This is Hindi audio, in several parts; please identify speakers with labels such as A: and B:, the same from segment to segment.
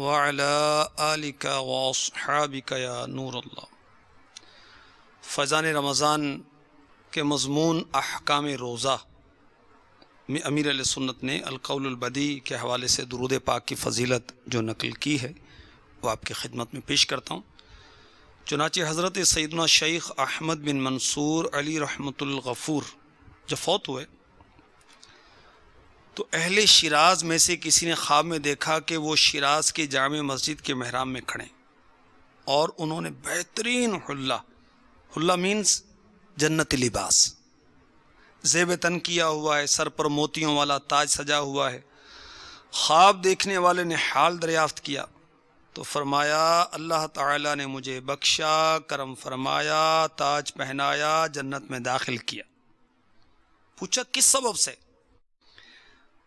A: वाला फजान रमज़ान के मजमून अहकाम रोज़ा में अमीर सुन्नत ने अलकौलबदी के हवाले से दरूद पाक की फजीलत जो नकल की है वह आपकी खिदमत में पेश करता हूँ चुनाची हज़रत सैदना शेख अहमद बिन मंसूर अली रहमतुल्गफ़ूर जब फौत हुए तो अहले शिराज में से किसी ने ख्वाब में देखा कि वो शिराज के जाम मस्जिद के महराम में खड़े और उन्होंने बेहतरीन हल्ला हल्ला मीन्स जन्नत लिबास जेब तन किया हुआ है सर पर मोतियों वाला ताज सजा हुआ है ख्वाब देखने वाले ने हाल दरियाफ्त किया तो फरमाया अल्लाह ताला ने मुझे बख्शा करम फरमाया ताज पहनाया जन्नत में दाखिल किया पूछा किस सबब से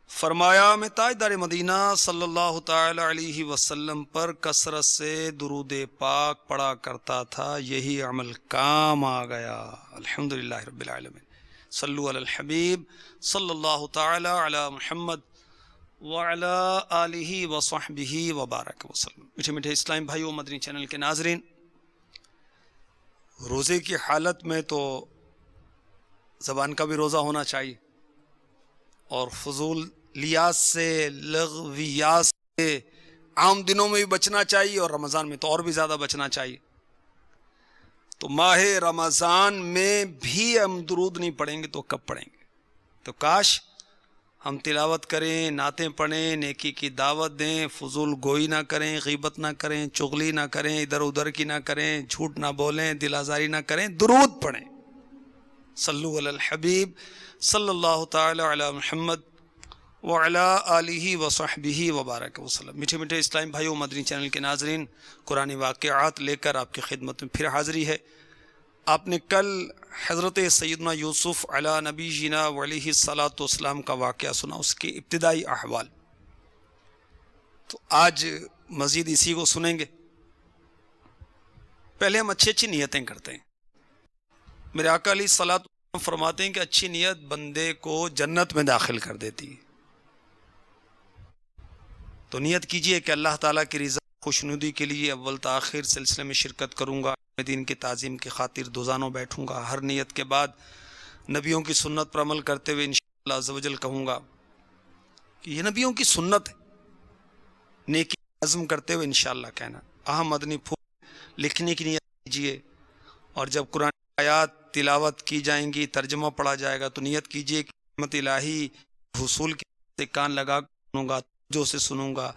A: फरमाया में ताजदार मदीना सल्लल्लाहु अलैहि वसल्लम पर कसरत से दरूद पाक पढ़ा करता था यही अमल काम आ गया अल्हम्दुलिल्लाह रब्बिल आलमीन सल्लु अलल हबीब सल्लल्लाहु ताला अला मुहम्मद व वबारक वसलम मीठे मीठे इस्लाम भाइयों मदनी चैनल के नाजरीन रोज़े की हालत में तो ज़बान का भी रोज़ा होना चाहिए और फजूल लियास से लगवियास से आम दिनों में भी बचना चाहिए और रमज़ान में तो और भी ज़्यादा बचना चाहिए तो माह रमज़ान में भी हम दरूद नहीं पढ़ेंगे तो कब पढ़ेंगे तो काश हम तिलावत करें नातें पढ़ें नेकी की दावत दें फजूल गोई ना करें गीबत ना करें चुगली ना करें इधर उधर की ना करें झूठ ना बोलें दिल आज़ारी ना करें दरूद पढ़ें सल्लु अल हबीब सल्लल्लाहु अला मोहम्मद वाला आलि ही वबारक वसलम मीठे मीठे इस्लाम भाई मदनी चैनल के नाजरन कुरान वाक़ात लेकर आपकी खिदमत में फिर हाज़िरी है आपने कल हज़रत सैदना यूसुफ़ अला नबी जीना वली सलातम का वाक़ सुना उसके इब्तदाई अहवाल तो आज मज़ीद इसी को सुनेंगे पहले हम अच्छी अच्छी नीयतें करते हैं मेरे अकाली सलात फरमाते हैं कि अच्छी नीयत बंदे को जन्नत में दाखिल कर देती है तो नियत कीजिए कि अल्लाह ताला की रजा खुशनुदी के लिए अव्वल तखिर सिलसिले में शिरकत करूँगा दिन की तज़ीम की खातिर दोजानों बैठूँगा हर नीयत के बाद नबियों की सुन्नत पर अमल करते हुए इन शजल कहूँगा कि ये नबियों की सुन्नत है नेकी आज़म करते हुए इन कहना अहम मदनी फूल लिखने की नीयत कीजिए और जब कुरान आयात तिलावत की जाएंगी तर्जमा पढ़ा जाएगा तो नीयत कीजिए कि इलाही हसूल के कान लगा लूँगा जो से सुनूंगा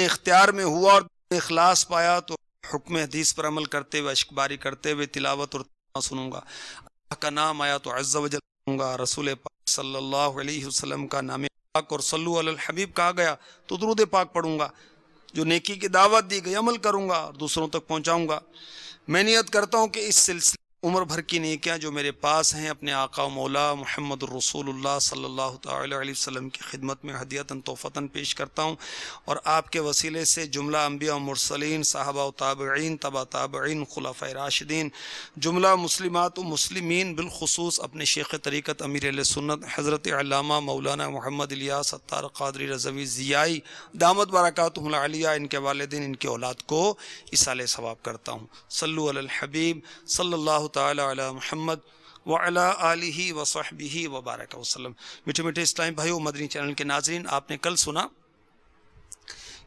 A: इख्तियार में हुआ और इखलास पाया तो हुक्म हदीस पर अमल करते हुए अशकबारी करते हुए तिलावत और सुनूंगा अल्लाह का नाम आया तो अज्जा वजल सुनूंगा रसूल पाक सल्लल्लाहु अलैहि वसल्लम का नाम पाक और सल्लू अल हबीब कहा गया तो दरुद पाक पढ़ूंगा जो नेकी की दावत दी गई अमल करूंगा और दूसरों तक पहुंचाऊंगा मैं नियत करता हूं कि इस सिलसिले उम्र भर की नेकियाँ जो मेरे पास हैं अपने आका मौला मोहम्मद रसूल सल्लल्लाहु अलैहि वसल्लम की खिदमत में हदियतन तोहफ़ता पेश करता हूँ और आपके वसीले से जुमला अम्बिया मुरसलिन साहबा ताबीन तबा ताबीन खुलाफ राशिदीन जुमला मुस्लिमात मुसलिमीन बिलखसूस अपने शेख तरीक़त अमीर सुन्नत हज़रत अलामा मौलाना मोहम्मद इलियास सत्तार कादरी रजवी ज़ियाई दामद बरक़ात आलिया इनके वालदेन इनके औलाद को इसाल सवाब करता हूँ सल्लु हबीब सल्लल्लाहु ताली महमद वाला आलि वसहबी वबारक वसलम मीठे मीठे इस्लामी भाई मदनी चैनल के नाजरीन आपने कल सुना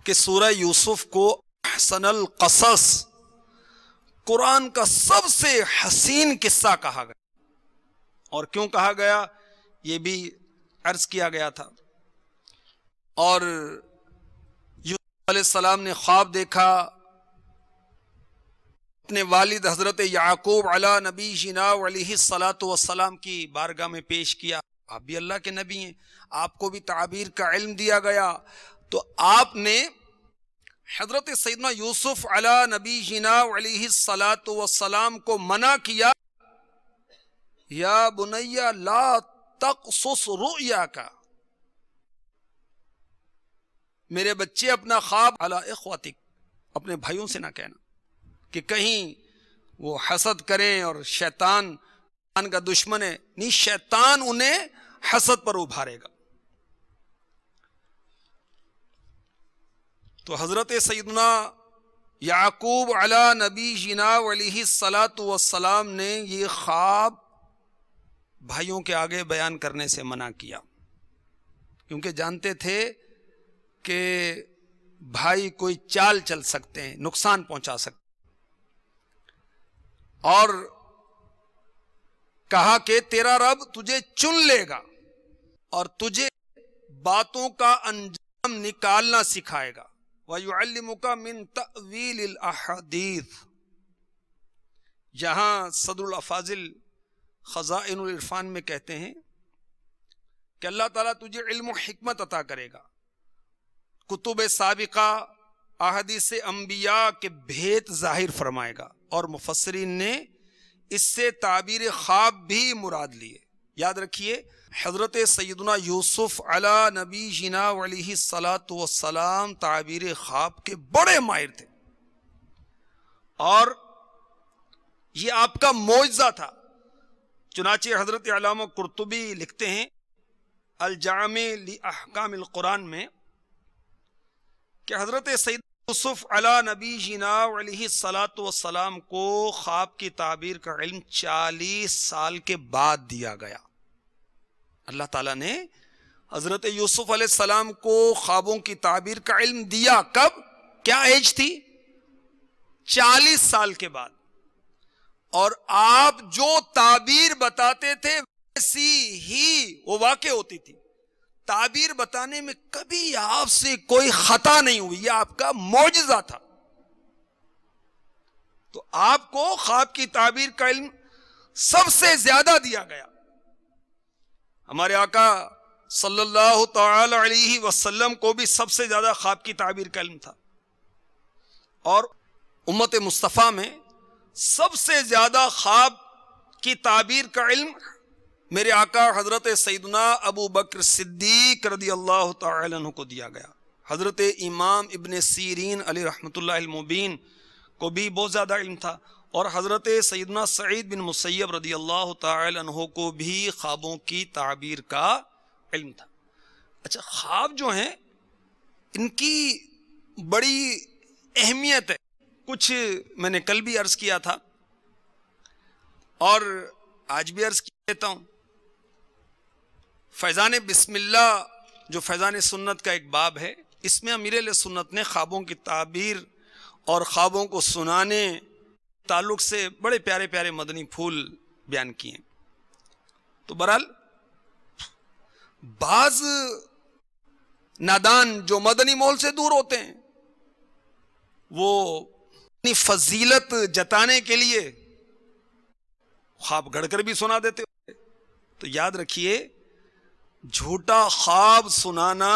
A: कि सूर्य यूसुफ को सनल कसस कुरान का सबसे हसीन किस्सा कहा गया और क्यों कहा गया ये भी अर्ज किया गया था और यूसुफ सलाम ने ख्वाब देखा अपने वालिद हज़रत याकूब अला नबी शिना सलात की बारगाह में पेश किया आप भी अल्लाह के नबी हैं आपको भी ताबीर का इल्म दिया गया तो आपने हज़रत सैदना यूसुफ अला नबी शिना को मना किया या बुनैया ला तक रुया का मेरे बच्चे अपना ख्वाब अला अपने भाइयों से ना कहना कि कहीं वो हसद करें और शैतान का दुश्मन है नहीं शैतान उन्हें हसद पर उभारेगा तो हजरत सैदना याकूब अला नबी जिना सलात वसलाम ने ये ख्वाब भाइयों के आगे बयान करने से मना किया क्योंकि जानते थे कि भाई कोई चाल चल सकते हैं नुकसान पहुंचा सकते और कहा कि तेरा रब तुझे चुन लेगा और तुझे बातों का अंजाम निकालना सिखाएगा वयुअलिमुका मिन तवील अहदीफ यहां सदरुल अफाजिल खजाइन इरफान में कहते हैं कि अल्लाह ताला तुझे इल्म हिकमत अता करेगा कुतुब सबका अहदीस अंबिया के भेद जाहिर फरमाएगा और मुफसरीन ने इससे ताबीर ख्वाब भी मुराद लिए याद रखिए हज़रत सैदना यूसुफ अला नबी जिना वली सलात वसलाम ताबीर ख्वाब के बड़े माहिर थे और ये आपका मुआजा था चुनाचे हज़रत अलाम कुरतुबी लिखते हैं अलजाम अहकाम कुरान में कि हज़रत सैद यूसुफ अला नबी जनासलात वसलाम को ख्वाब की ताबीर का इल्म चालीस साल के बाद दिया गया अल्लाह ताला ने हजरत यूसुफ सलाम को ख्वाबों की ताबीर का इल्म दिया कब क्या एज थी चालीस साल के बाद और आप जो ताबीर बताते थे वैसी ही वो वाकई होती थी ताबीर बताने में कभी आपसे कोई खता नहीं हुई यह आपका मुआजा था तो आपको ख्वाब की ताबीर का इल्म सबसे ज्यादा दिया गया हमारे आका सल्लल्लाहु अलैहि वसल्लम को भी सबसे ज्यादा ख्वाब की ताबीर का इल्म था और उम्मत मुस्तफ़ा में सबसे ज्यादा ख्वाब की ताबीर का इल्म मेरे आका हजरत सैदना अबू बकर सिद्दीक रदी अल्लाह तु को दिया गया हजरत इमाम इबन सीरीन अली रहमतुल्लाहमुबीन को भी बहुत ज़्यादा इल्म था और हजरत सैदना सईद बिन मुसैब रदी अल्लाह तु को भी ख्वाबों की ताबीर का इल्म था अच्छा ख्वाब जो हैं इनकी बड़ी अहमियत है कुछ मैंने कल भी अर्ज़ किया था और आज भी अर्ज़ किया देता हूँ फैज़ान बिस्मिल्ला जो फैज़ान सुन्नत का एक बाब है इसमें अमीर सुन्नत ने ख्वाबों की ताबीर और ख्वाबों को सुनाने ताल्लुक से बड़े प्यारे प्यारे मदनी फूल बयान किए तो बहरहाल बाज नादान जो मदनी मोल से दूर होते हैं वो अपनी फजीलत जताने के लिए ख्वाब गढ़कर भी सुना देते तो याद रखिए झूठा ख्वाब सुनाना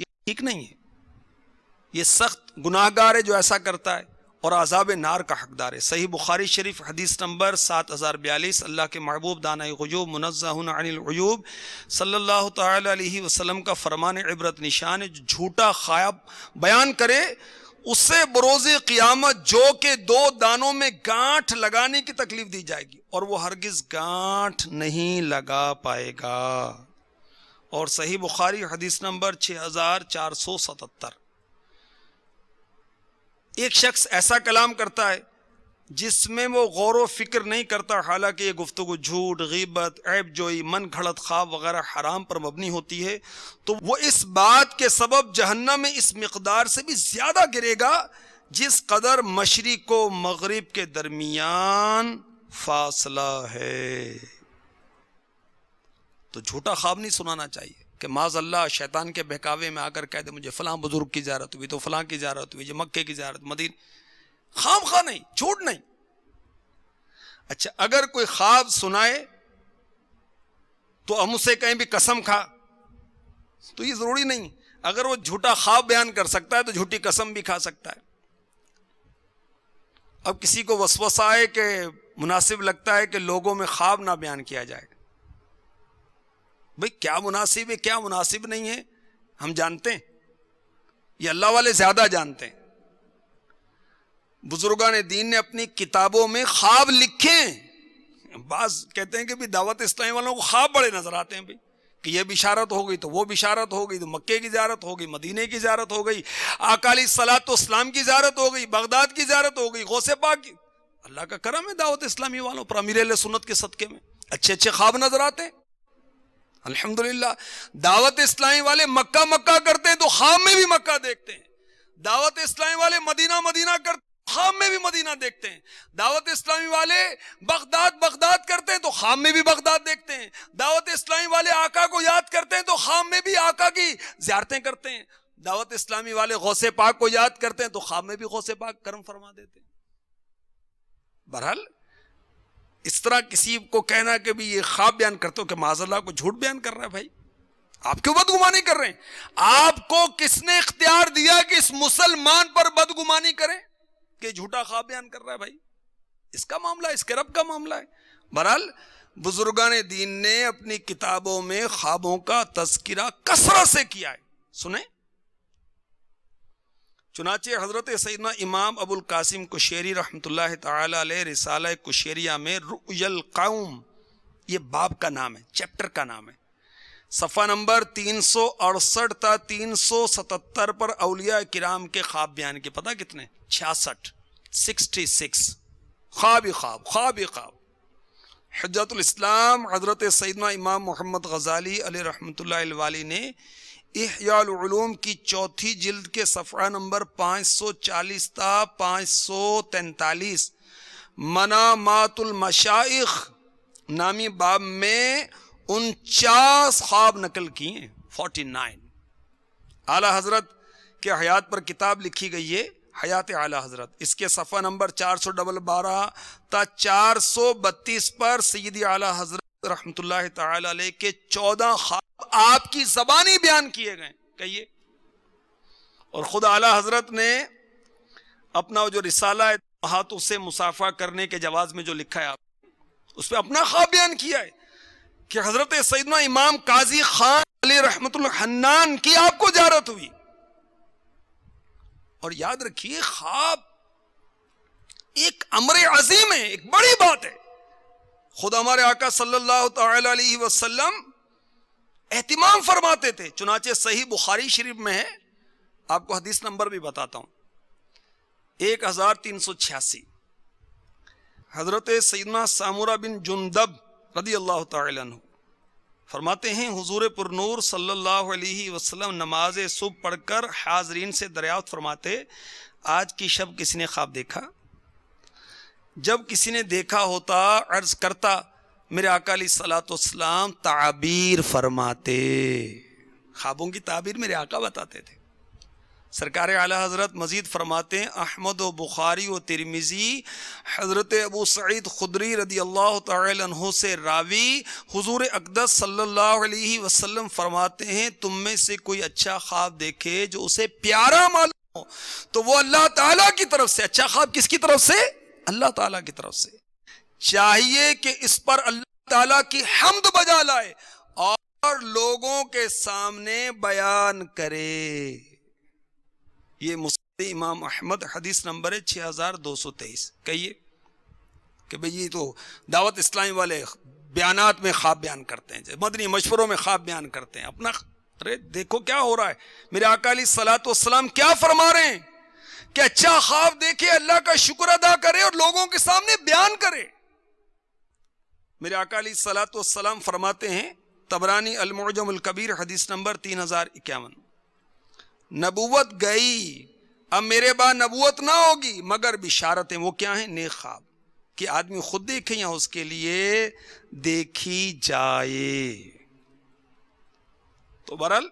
A: ये ठीक नहीं है ये सख्त गुनाहगार है जो ऐसा करता है और आजाब नार का हकदार है सही बुखारी शरीफ हदीस नंबर सात हज़ार बयालीस अल्लाह के महबूब दानायूब मुनज़ानयूब सल्लल्लाहु ताली वसलम का फरमान इबरत निशान है जो झूठा ख्वाब बयान करे उसे बरोजी क़ियामत जो के दो दानों में गांठ लगाने की तकलीफ दी जाएगी और वो हरगिज गांठ नहीं लगा पाएगा और सही बुखारी हदीस नंबर 6477 एक शख्स ऐसा कलाम करता है जिसमें वो गौर फिक्र नहीं करता हालांकि ये गुफ्तु झूठ गीबत ऐब जोई मन घड़त ख्वाब वगैरह हराम पर मबनी होती है तो वो इस बात के सबब जहन्नम में इस मकदार से भी ज़्यादा गिरेगा जिस कदर मशरक को मगरब के दरमियान फासला है तो झूठा ख्वाब नहीं सुनाना चाहिए कि माज अल्लाह शैतान के बहकावे में आकर कह दे मुझे फलां बुज़ुर्ग की जारत हुई तो फलां की जारत हुई जो मक्के की जारत मदीन खाम खा नहीं झूठ नहीं अच्छा अगर कोई ख्वाब सुनाए तो हम उसे कहें भी कसम खा तो ये जरूरी नहीं अगर वो झूठा ख्वाब बयान कर सकता है तो झूठी कसम भी खा सकता है अब किसी को वसवसा है कि मुनासिब लगता है कि लोगों में ख्वाब ना बयान किया जाए भाई क्या मुनासिब है क्या मुनासिब नहीं है हम जानते हैं ये अल्लाह वाले ज्यादा जानते हैं बुजुर्गान दीन ने अपनी किताबों में ख्वाब लिखे बास कहते हैं कि भी दावत इस्लामी वालों को ख्वाब बड़े नजर आते हैं भाई कि ये बिशारत हो गई तो वो बिशारत हो गई तो मक्के की जारत हो गई मदीने की जारत हो गई अकाली सलात इस्लाम की जारत हो गई बगदाद की जारत हो गई गौसे पाक की अल्लाह का करम है दावत इस्लामी वालों पर अमीर सुन्नत के सदक़े में अच्छे अच्छे ख्वाब नजर आते हैं अल्हम्दुलिल्लाह दावत इस्लामी वाले मक्का मक्का करते हैं तो ख्वाब में भी मक्का देखते हैं दावत इस्लामी वाले मदीना मदीना करते खाम में भी मदीना देखते हैं दावत इस्लामी वाले बगदाद बगदाद करते हैं तो खाम में भी बगदाद देखते हैं दावत इस्लामी वाले आका को याद करते हैं तो खाम में भी आका की ज्यारतें करते हैं दावत इस्लामी वाले गौसे पाक को याद करते हैं तो खाम में भी गौसे पाक कर्म फरमा देते हैं बहरहाल इस तरह किसी को कहना कि भी ये ख्वाब बयान करते हो कि माजल्ला को झूठ बयान कर रहा है भाई आप क्यों बदगुमानी कर रहे हैं आपको किसने इख्तियार दिया कि इस मुसलमान पर बदगुमानी करें कि झूठा खा बयान कर रहा है भाई इसका मामला इसके रब का मामला है बहरहाल बुजुर्गान दीन ने अपनी किताबों में ख्वाबों का तस्करा कसरत से किया है सुने चुनाचे हजरत सैदना इमाम अबुल कासिम कुशेरी रहमत रिसाल कुशेरिया में रुयल कौम ये बाब का नाम है चैप्टर का नाम है सफ़ा नंबर तीन सौ अड़सठ था तीन सौ सतहत्तर पर अलिया किराम के ख्वाब बयान के पता कितने छियासठ सिक्सटी सिक्स ख्वाब ख्वाब ख्वाब ख्वाब हजरतम हजरत सैदना इमाम मोहम्मद गजाली रहमत वाली ने इहयालूम की चौथी जिल्द के सफ़ा नंबर पाँच सौ चालीस था पाँच सौ तैंतालीस मनामातुल मशाइख नामी बाब में उनचास ख्वाब नकल किए फोर्टी नाइन आला हजरत के हयात पर किताब लिखी गई है हयात आला हजरत इसके सफ़ा नंबर चार सौ डबल बारह ता चार सौ बत्तीस पर सईदी आला हजरत रहमत के चौदह ख्वाब आपकी जबानी बयान किए गए कहिए और ख़ुद आला हजरत ने अपना जो रिसाला है हाथों से मुसाफा करने के जवाब में जो लिखा है आप उस पर अपना ख्वाब बयान किया है कि हजरत सैदना इमाम काजी खान अली रहमत हन्नान की आपको जारत हुई और याद रखिए खाब एक अमर अजीम है एक बड़ी बात है खुद हमारे आका सल्लल्लाहु अलैहि वसल्लम एहतमाम फरमाते थे चुनाचे सही बुखारी शरीफ में है आपको हदीस नंबर भी बताता हूं एक हजार तीन सौ छियासी हजरत सैदना सामुरा बिन जुनदब रदी अल्लाह तु फरमाते हैं हजूर पुरनूर सल्लल्लाहु अलैहि नमाज सुबह पढ़कर हाजरीन से दरियात फरमाते आज की शब किसी ने ख्वाब देखा जब किसी ने देखा होता अर्ज करता मेरे अकाली सलातम ताबीर फरमाते ख्वाबों की ताबीर मेरे आका बताते थे सरकार आला हज़रत मज़ीद फरमाते हैं अहमद व बुखारी व तिरमिज़ी हज़रत अबू सईद खुदरी रदी अल्लाह तहों से रावी हजूर अकदस अलैहि वसल्लम फरमाते हैं तुम में से कोई अच्छा ख्वाब देखे जो उसे प्यारा मालूम हो तो वो अल्लाह ताला की तरफ से अच्छा ख्वाब किसकी तरफ से अल्लाह ताला की तरफ से चाहिए कि इस पर अल्लाह तला की हमद बजा लाए और लोगों के सामने बयान करे ये मुस्द इमाम अहमद हदीस नंबर है छः हज़ार दो सौ तेईस कहिए कि भाई ये तो दावत इस्लामी वाले बयान में ख्वाब बयान करते हैं मदनी मशवरों में ख्वाब बयान करते हैं अपना अरे देखो क्या हो रहा है मेरे अकाली सलात क्या फरमा रहे हैं कि अच्छा ख्वाब देखे अल्लाह का शुक्र अदा करे और लोगों के सामने बयान करे मेरे अकाली सलात फरमाते हैं तबरानी अलमोजम कबीर हदीस नंबर तीन हजार इक्यावन नबूवत गई अब मेरे बाद नबूवत ना होगी मगर बिशारतें वो क्या है नेक ख्वाब कि आदमी खुद देखे या उसके लिए देखी जाए तो बरल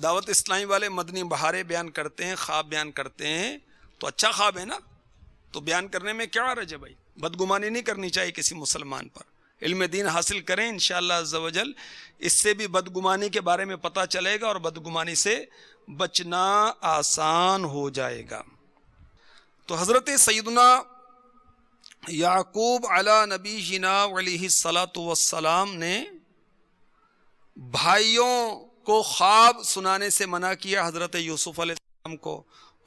A: दावत इस्लामी वाले मदनी बहारे बयान करते हैं ख्वाब बयान करते हैं तो अच्छा ख्वाब है ना तो बयान करने में क्या रज है भाई बदगुमानी नहीं करनी चाहिए किसी मुसलमान पर इल्म दीन हासिल करें इन शजल इससे भी बदगुमानी के बारे में पता चलेगा और बदगुमानी से बचना आसान हो जाएगा तो हज़रत सैदना याकूब अला नबी जना सलात वसलाम ने भाइयों को ख्वाब सुनाने से मना किया हज़रत यूसुफ़ को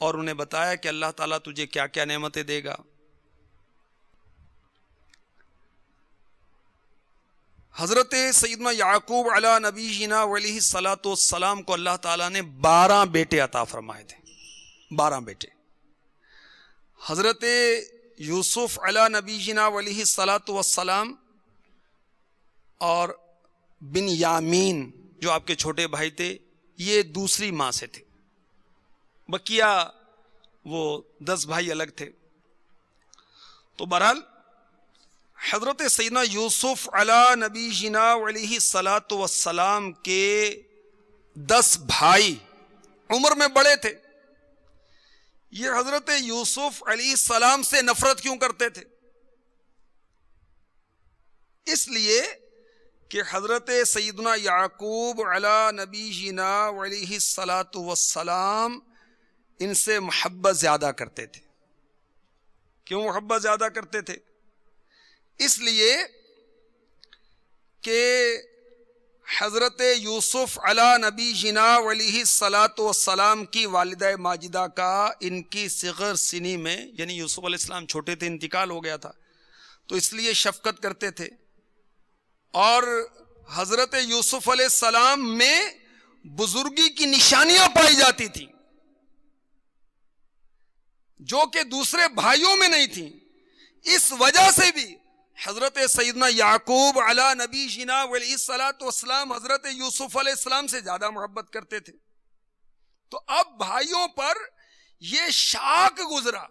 A: और उन्हें बताया कि अल्लाह ताला तुझे क्या क्या नेमतें देगा हज़रत सैदमा याकूब अला नबी जीना वली सलाम को अल्लाह ताला ने बारह बेटे अता फरमाए थे बारह बेटे हज़रत यूसुफ अला नबी जीना वली सलाम और बिन यामीन जो आपके छोटे भाई थे ये दूसरी माँ से थे बकिया वो दस भाई अलग थे तो बहरहाल हज़रत सैना यूसुफ़ अला नबी जिना सलात वसलाम के दस भाई उम्र में बड़े थे ये हज़रत यूसुफ अली सलाम से नफरत क्यों करते थे इसलिए कि हज़रत सैदना याकूब अला नबी जिना सलात वसलाम इनसे महब्बत ज़्यादा करते थे क्यों महब्बत ज़्यादा करते थे इसलिए कि हज़रत यूसुफ़ अला नबी जिना वली सलात वसलाम की वालद माजिदा का इनकी सिगर सिनी में यानी यूसुफ़ अलैहिस्सलाम छोटे थे इंतकाल हो गया था तो इसलिए शफकत करते थे और हज़रत यूसुफ़ अलैहिस्सलाम में बुजुर्गी की निशानियां पाई जाती थी जो कि दूसरे भाइयों में नहीं थी इस वजह से भी हज़रत सैदना याकूब अला नबी जिना वसलाम हज़रत यूसुफ अलैहिस्सलाम से ज़्यादा मोहब्बत करते थे तो अब भाइयों पर यह शाक गुजरा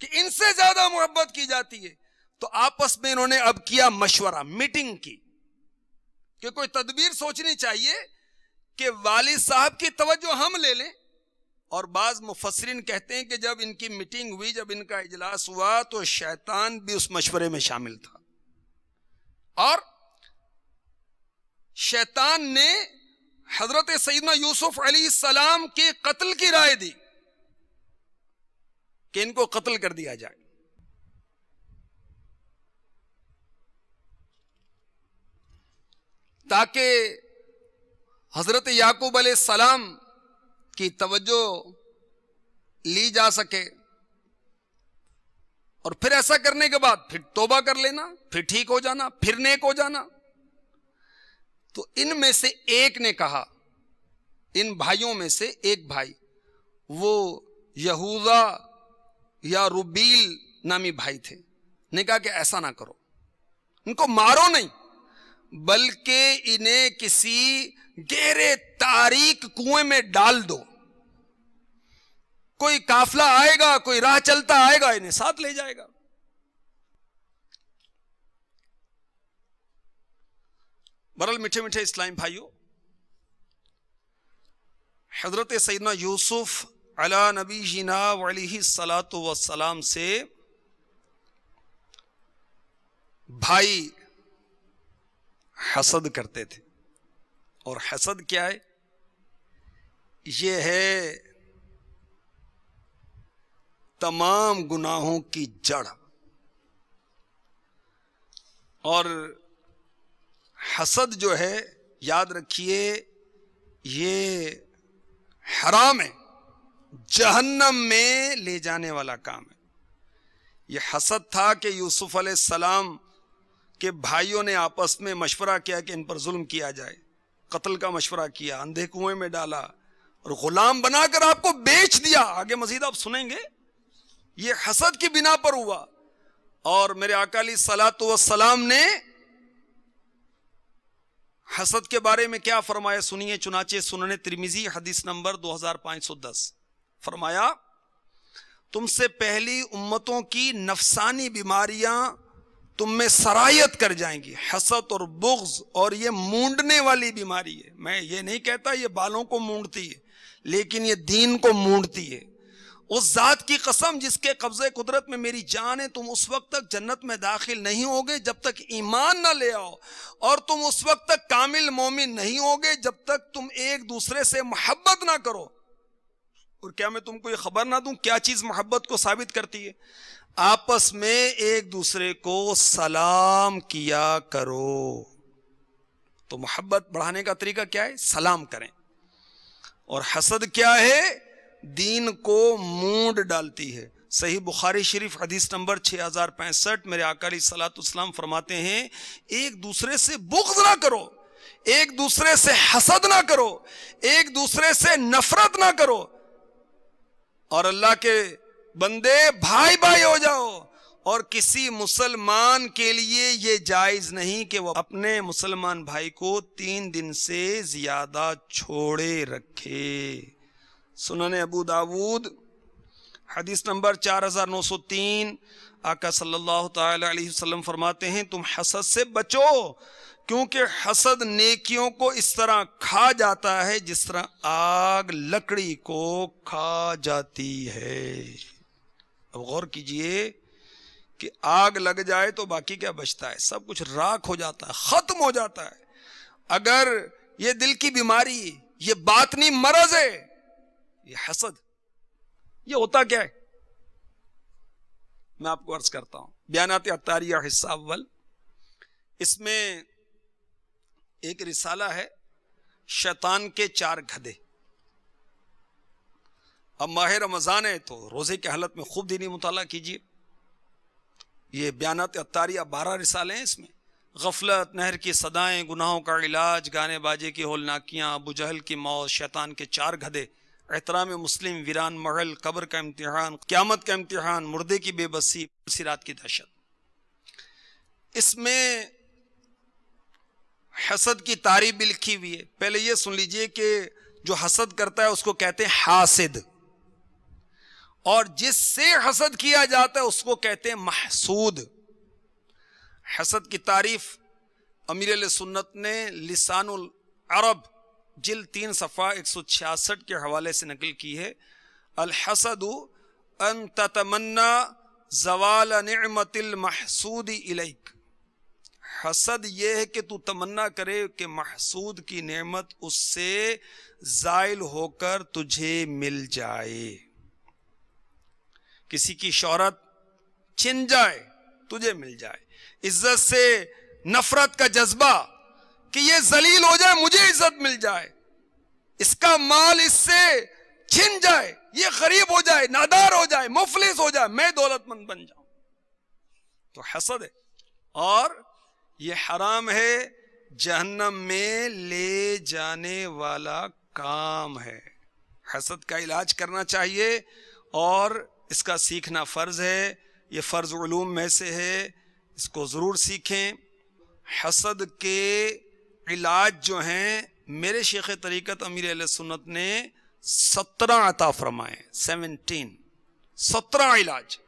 A: कि इनसे ज़्यादा मोहब्बत की जाती है तो आपस में इन्होंने अब किया मशवरा मीटिंग की कि कोई तदबीर सोचनी चाहिए कि वालिद साहब की तवज्जो हम ले लें और बाज़ मुफसरिन कहते हैं कि जब इनकी मीटिंग हुई जब इनका इजलास हुआ तो शैतान भी उस मशवरे में शामिल था और शैतान ने हजरत सईदना यूसुफ अली सलाम के कत्ल की राय दी कि इनको कत्ल कर दिया जाए ताकि हजरत याकूब सलाम की तवज्जो ली जा सके और फिर ऐसा करने के बाद फिर तोबा कर लेना फिर ठीक हो जाना फिर नेक हो जाना तो इनमें से एक ने कहा इन भाइयों में से एक भाई वो यहूदा या रुबील नामी भाई थे ने कहा कि ऐसा ना करो इनको मारो नहीं बल्कि इन्हें किसी गहरे तारीख कुएं में डाल दो कोई काफला आएगा कोई राह चलता आएगा इन्हें साथ ले जाएगा बरल मीठे मीठे इस्लाम भाइयों हजरत सैदना यूसुफ अला नबी जीना वली सलात वसलाम से भाई हसद करते थे और हसद क्या है ये है तमाम गुनाहों की जड़ और हसद जो है याद रखिए ये हराम है जहन्नम में ले जाने वाला काम है ये हसद था कि यूसुफ सलाम कि भाइयों ने आपस में मशवरा किया कि इन पर जुल्म किया जाए कत्ल का मशवरा किया अंधे कुएं में डाला और गुलाम बनाकर आपको बेच दिया आगे मजीद आप सुनेंगे ये हसद की बिना पर हुआ और मेरे अकाली सलात वसलाम ने हसद के बारे में क्या फरमाया सुनिए चुनाचे सुनने त्रिमिजी हदीस नंबर 2510 फरमाया तुमसे पहली उम्मतों की नफसानी बीमारियां तुम में सरायत कर जाएंगी हसत और बुग्ज और ये मूंडने वाली बीमारी है मैं ये नहीं कहता ये बालों को मूंडती है लेकिन ये दीन को मूंडती है उस जात की कसम जिसके कब्जे कुदरत में मेरी जान है तुम उस वक्त तक जन्नत में दाखिल नहीं होगे जब तक ईमान ना ले आओ और तुम उस वक्त तक कामिल मोमिन नहीं होगे जब तक तुम एक दूसरे से मोहब्बत ना करो और क्या मैं तुमको ये खबर ना दूं क्या चीज़ मोहब्बत को साबित करती है आपस में एक दूसरे को सलाम किया करो तो मोहब्बत बढ़ाने का तरीका क्या है सलाम करें और हसद क्या है दीन को मूड डालती है सही बुखारी शरीफ हदीस नंबर छह हजार पैंसठ मेरे आकारी सलातुस्लाम फरमाते हैं एक दूसरे से बुग्ज ना करो एक दूसरे से हसद ना करो एक दूसरे से नफरत ना करो और अल्लाह के बंदे भाई भाई हो जाओ और किसी मुसलमान के लिए ये जायज नहीं कि वो अपने मुसलमान भाई को तीन दिन से ज्यादा छोड़े रखे सुनन अबू दाऊद हदीस नंबर 4903 आका सल्लल्लाहु अलैहि वसल्लम फरमाते हैं तुम हसद से बचो क्योंकि हसद नेकियों को इस तरह खा जाता है जिस तरह आग लकड़ी को खा जाती है अब गौर कीजिए कि आग लग जाए तो बाकी क्या बचता है सब कुछ राख हो जाता है खत्म हो जाता है अगर ये दिल की बीमारी ये बात नहीं मरज है ये हसद ये होता क्या है मैं आपको अर्ज करता हूं बयानात अतारिया हिस्सा अव्वल इसमें एक रिसाला है शैतान के चार गधे अब माह रमज़ान है तो रोज़े की हालत में खूब दीनी मुताल कीजिए ये बयान अतारी अब बारह रिसाले हैं इसमें गफलत नहर की सदाएं गुनाहों का इलाज गाने बाजे की होलनाकियाँ बुजहल की मौत शैतान के चार गधे एहतराम मुस्लिम वीरान महल कब्र का इम्तहान क्यामत का इम्तहान मुर्दे की बेबसी सिरात की दहशत इसमें हसद की तारीफ भी लिखी हुई है पहले ये सुन लीजिए कि जो हसद करता है उसको कहते हैं हासिद और जिससे हसद किया जाता है उसको कहते हैं महसूद हसद की तारीफ अमीर सुन्नत ने लिसान अरब जिल तीन सफ़ा एक सौ छियासठ के हवाले से नकल की है अलहसद अन तमन्ना जवाल नमतिल महसूद इलैक हसद यह है कि तू तमन्ना करे कि महसूद की नेमत उससे जायल होकर तुझे मिल जाए किसी की शोहरत छिन जाए तुझे मिल जाए इज्जत से नफरत का जज्बा कि ये जलील हो जाए मुझे इज्जत मिल जाए इसका माल इससे छिन जाए ये गरीब हो जाए नादार हो जाए मुफलिस हो जाए मैं दौलतमंद बन जाऊं तो हसद है और ये हराम है जहन्नम में ले जाने वाला काम है हसद का इलाज करना चाहिए और इसका सीखना फ़र्ज़ है ये फ़र्ज़ ूम में से है इसको ज़रूर सीखें हसद के इलाज जो हैं मेरे शेख तरीक़त अमीर सुन्नत ने सत्रह अता फरमाए सेवनटीन सत्रह इलाज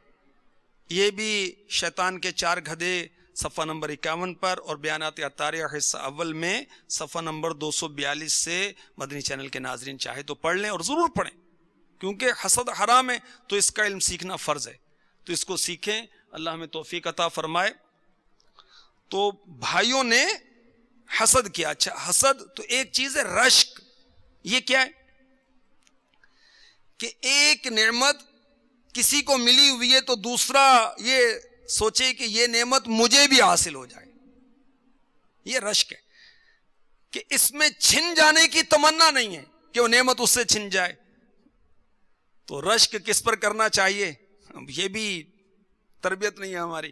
A: ये भी शैतान के चार घदे सफ़ा नंबर इक्यावन पर और बयानात अतारिया हिस्सा अव्वल में सफ़ा नंबर दो सौ बयालीस से मदनी चैनल के नाजरन चाहे तो पढ़ लें और ज़रूर पढ़ें क्योंकि हसद हराम है तो इसका इल्म सीखना फ़र्ज है तो इसको सीखें अल्लाह में तोफ़ी अता फरमाए तो भाइयों ने हसद किया अच्छा हसद तो एक चीज़ है रश्क ये क्या है कि एक नेमत किसी को मिली हुई है तो दूसरा ये सोचे कि ये नेमत मुझे भी हासिल हो जाए ये रश्क है कि इसमें छिन जाने की तमन्ना नहीं है कि वो नेमत उससे छिन जाए तो रश्क किस पर करना चाहिए ये भी तरबियत नहीं है हमारी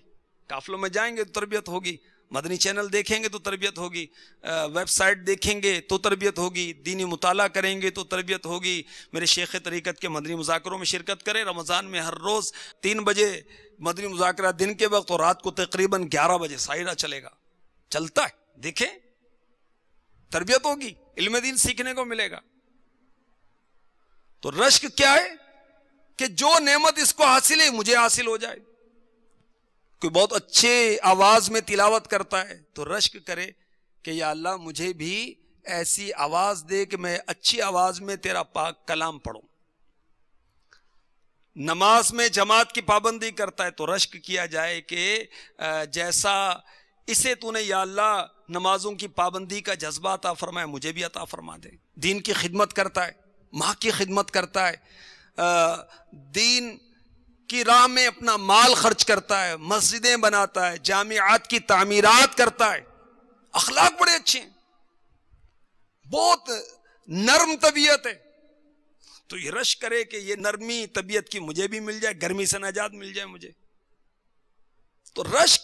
A: काफलों में जाएंगे तो तरबियत होगी मदनी चैनल देखेंगे तो तरबियत होगी वेबसाइट देखेंगे तो तरबियत होगी दीनी मुताला करेंगे तो तरबियत होगी मेरे शेख तरीक़त के मदनी मुजाकरों में शिरकत करें रमज़ान में हर रोज़ तीन बजे मदनी मुजाकर दिन के वक्त और रात को तकरीबन ग्यारह बजे साइरा चलेगा चलता है देखें तरबियत होगी इल्म दिन सीखने को मिलेगा तो रश्क क्या है कि जो नेमत इसको हासिल है मुझे हासिल हो जाए कोई बहुत अच्छे आवाज में तिलावत करता है तो रश्क करे कि या अल्लाह मुझे भी ऐसी आवाज दे कि मैं अच्छी आवाज में तेरा पाक कलाम पढ़ू नमाज में जमात की पाबंदी करता है तो रश्क किया जाए कि जैसा इसे तूने या अल्लाह नमाजों की पाबंदी का जज्बा अता फरमाए मुझे भी अता फरमा दे दीन की खिदमत करता है माँ की खिदमत करता है दीन की राह में अपना माल खर्च करता है मस्जिदें बनाता है जामियात की तामीरात करता है अखलाक बड़े अच्छे हैं बहुत नर्म तबीयत है तो ये रश करे कि ये नरमी तबीयत की मुझे भी मिल जाए गर्मी से नजात मिल जाए मुझे तो रश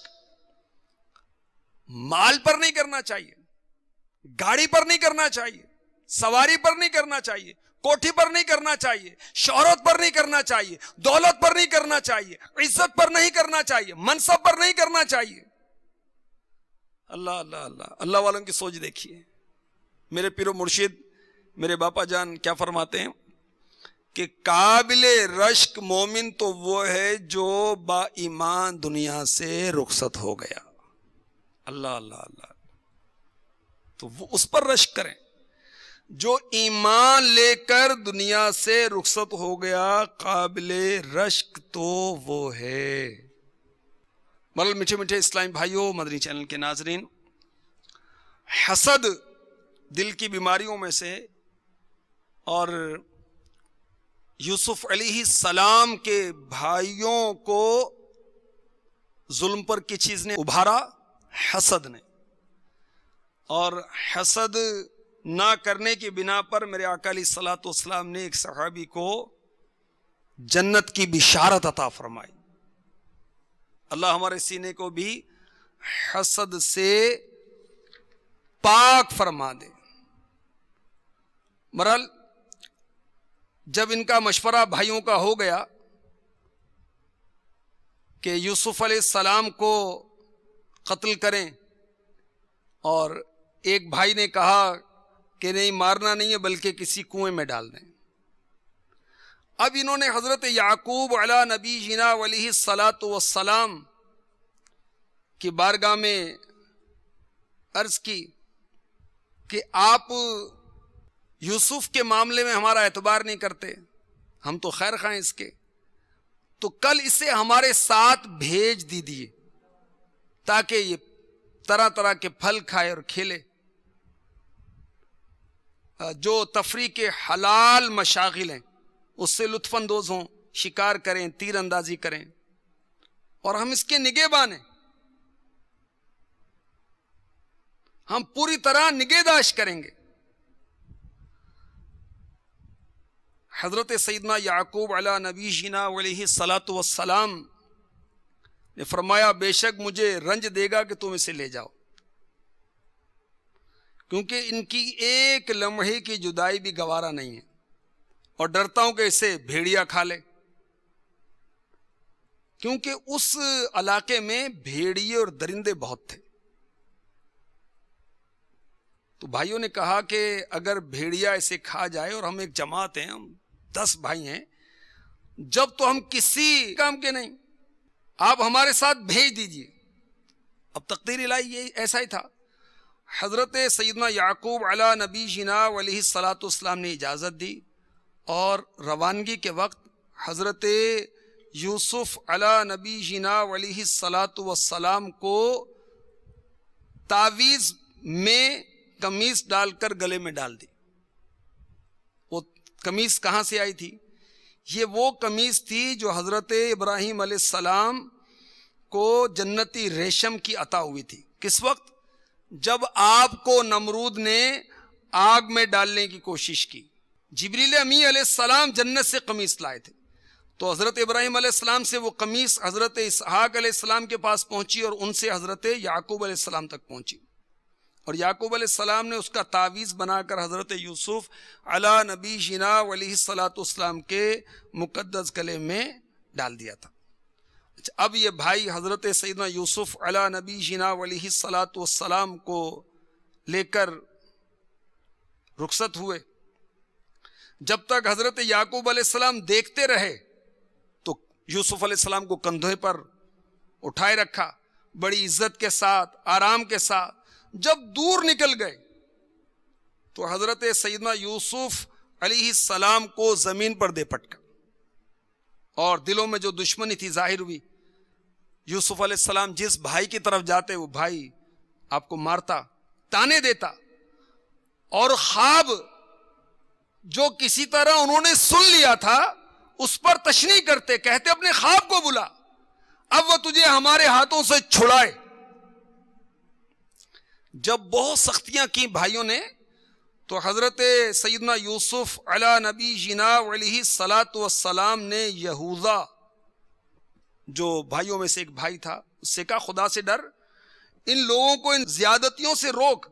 A: माल पर नहीं करना चाहिए गाड़ी पर नहीं करना चाहिए सवारी पर नहीं करना चाहिए कोठी पर नहीं करना चाहिए शोहरत पर नहीं करना चाहिए दौलत पर नहीं करना चाहिए इज्जत पर नहीं करना चाहिए मनसब पर नहीं करना चाहिए अल्लाह अल्लाह अल्लाह अल्लाह वालों की सोच देखिए मेरे पीरो मुर्शिद मेरे बापा जान क्या फरमाते हैं कि काबिल रश्क मोमिन तो वो है जो ईमान दुनिया से रुखसत हो गया अल्लाह अल्लाह अल्लाह तो वो उस पर रश्क करें जो ईमान लेकर दुनिया से रुखसत हो गया काबिल रश्क तो वो है मरल मीठे मीठे इस्लामी भाइयों मदनी चैनल के नाजरीन हसद दिल की बीमारियों में से और यूसुफ अली सलाम के भाइयों को जुल्म पर की चीज़ ने उभारा हसद ने और हसद ना करने की बिना पर मेरे अकाली सलात ने एक सहाबी को जन्नत की बिशारत अता फरमाई अल्लाह हमारे सीने को भी हसद से पाक फरमा दे मरल जब इनका मशवरा भाइयों का हो गया कि यूसुफ सलाम को कत्ल करें और एक भाई ने कहा कि नहीं मारना नहीं है बल्कि किसी कुएं में डाल दें अब इन्होंने हज़रत याकूब अला नबी जिना वली सलात वसलाम की बारगाह में अर्ज़ की कि आप यूसुफ के मामले में हमारा एतबार नहीं करते हम तो खैर खाएं इसके तो कल इसे हमारे साथ भेज दीजिए ताकि ये तरह तरह के फल खाए और खेले जो तफरी के हलाल मशागिल हैं उससे लुत्फानंदोज हों शिकार करें तीर अंदाजी करें और हम इसके निगेबान हैं हम पूरी तरह निगेदाश करेंगे हजरत सईदना याकूब अला नबी जीना सलात वसलाम ने फरमाया बेशक मुझे रंज देगा कि तुम इसे ले जाओ क्योंकि इनकी एक लम्हे की जुदाई भी गवारा नहीं है और डरता हूं कि इसे भेड़िया खा ले क्योंकि उस इलाके में भेड़िए और दरिंदे बहुत थे तो भाइयों ने कहा कि अगर भेड़िया इसे खा जाए और हम एक जमात हैं हम दस भाई हैं जब तो हम किसी काम के नहीं आप हमारे साथ भेज दीजिए अब तकदीर इलाई ये ऐसा ही था हज़रत सैदना याकूब अला नबी जिना वल सलातम ने इजाज़त दी और रवानगी के वक्त हज़रत यूसुफ अला नबी जिना जना सलातम को तावीज़ में कमीज डालकर गले में डाल दी वो कमीज कहाँ से आई थी ये वो कमीज थी जो हज़रत इब्राहिम सलाम को जन्नती रेशम की अता हुई थी किस वक्त जब आपको नमरूद ने आग में डालने की कोशिश की जबरील अमी सलाम जन्नत से कमीज लाए थे तो हज़रत इब्राहिम सलाम से वो कमीस हज़रत इसहाक सलाम के पास पहुंची और उनसे हज़रत याकूब सलाम तक पहुंची और याकूब सलाम ने उसका तावीज़ बनाकर हज़रत यूसुफ अला नबी शिना वली सलातम के मुकदस गले में डाल दिया था अब ये भाई हज़रत सैदना यूसुफ़ अला नबी जिना वली सलात को लेकर रुखसत हुए जब तक हज़रत याकूब सलाम देखते रहे तो यूसुफ़ सलाम को कंधे पर उठाए रखा बड़ी इज्जत के साथ आराम के साथ जब दूर निकल गए तो हज़रत सैदना यूसुफ़ अली सलाम को ज़मीन पर दे पटका और दिलों में जो दुश्मनी थी जाहिर हुई यूसुफ अलैहिस्सलाम जिस भाई की तरफ जाते वो भाई आपको मारता ताने देता और खाब जो किसी तरह उन्होंने सुन लिया था उस पर तशनी करते कहते अपने खाब को बुला अब वो तुझे हमारे हाथों से छुड़ाए जब बहुत सख्तियां की भाइयों ने तो हज़रत सैदना यूसुफ़ अला नबी जिना सलात ने यहूदा जो भाइयों में से एक भाई था उससे कहा खुदा से डर इन लोगों को इन ज्यादतियों से रोक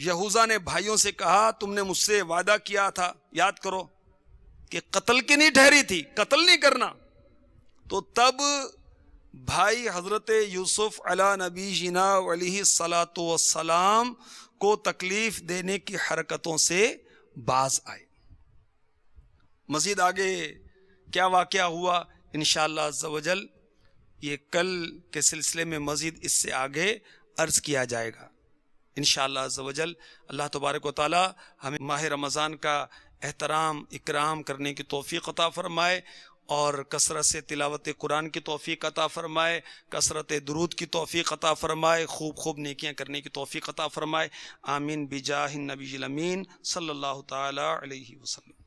A: यहूजा ने भाइयों से कहा तुमने मुझसे वादा किया था याद करो कि कत्ल की नहीं ठहरी थी कत्ल नहीं करना तो तब भाई हजरत यूसुफ अला नबी जिना सलात वसलाम को तकलीफ देने की हरकतों से बाज आए मजीद आगे क्या वाक़ हुआ इन शजल ये कल के सिलसिले में मज़ीद इससे आगे अर्ज़ किया जाएगा इन शजल अल्लाह तबारक वाली हमें माह रमज़ान का एहतराम इकराम करने की तोफ़ी क़ता फ़रमाए और कसरत से तिलावत कुरान की तोफ़ी अता फ़रमाए कसरत दरूद की तोफ़ी अता फ़रमाए खूब खूब नेकियां करने की तोफ़ी अता फ़रमाए आमीन बिजाह नबीमीन सल्ला तसलम